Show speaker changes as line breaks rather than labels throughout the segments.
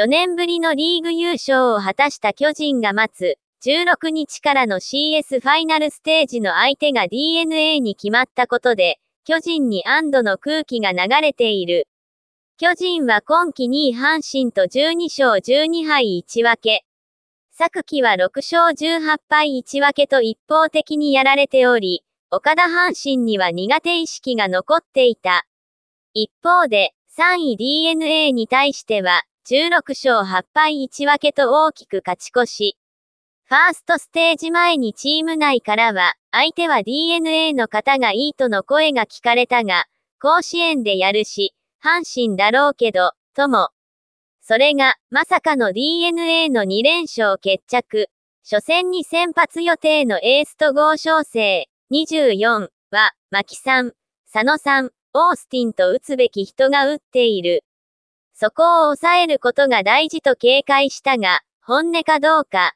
4年ぶりのリーグ優勝を果たした巨人が待つ、16日からの CS ファイナルステージの相手が DNA に決まったことで、巨人に安堵の空気が流れている。巨人は今季2位阪神と12勝12敗1分け。昨季は6勝18敗1分けと一方的にやられており、岡田阪神には苦手意識が残っていた。一方で、3位 DNA に対しては、16勝8敗1分けと大きく勝ち越し。ファーストステージ前にチーム内からは、相手は DNA の方がいいとの声が聞かれたが、甲子園でやるし、阪神だろうけど、とも。それが、まさかの DNA の2連勝決着。初戦に先発予定のエースと合小生、24は、牧さん、佐野さん、オースティンと打つべき人が打っている。そこを抑えることが大事と警戒したが、本音かどうか。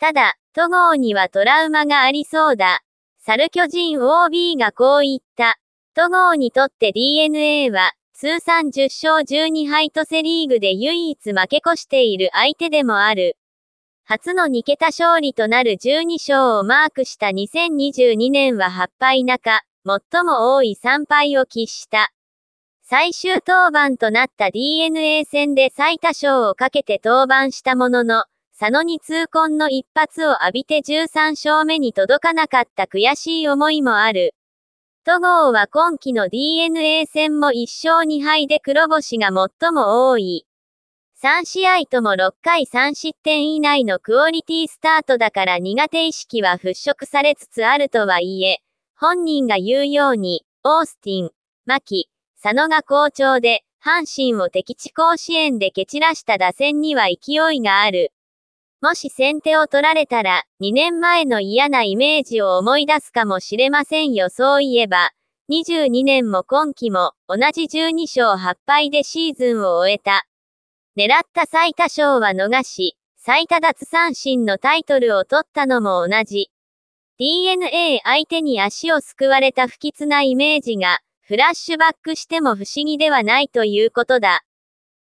ただ、都合にはトラウマがありそうだ。猿巨人 OB がこう言った。都合にとって DNA は、通算10勝12敗とセリーグで唯一負け越している相手でもある。初の2桁勝利となる12勝をマークした2022年は8敗中、最も多い3敗を喫した。最終登板となった DNA 戦で最多勝をかけて登板したものの、佐野に痛恨の一発を浴びて13勝目に届かなかった悔しい思いもある。戸郷は今季の DNA 戦も1勝2敗で黒星が最も多い。3試合とも6回3失点以内のクオリティスタートだから苦手意識は払拭されつつあるとはいえ、本人が言うように、オースティン、マキ、佐野が好調で、阪神を敵地甲子園で蹴散らした打線には勢いがある。もし先手を取られたら、2年前の嫌なイメージを思い出すかもしれませんよ。そういえば、22年も今季も、同じ12勝8敗でシーズンを終えた。狙った最多勝は逃し、最多奪三振のタイトルを取ったのも同じ。DNA 相手に足をすくわれた不吉なイメージが、フラッシュバックしても不思議ではないということだ。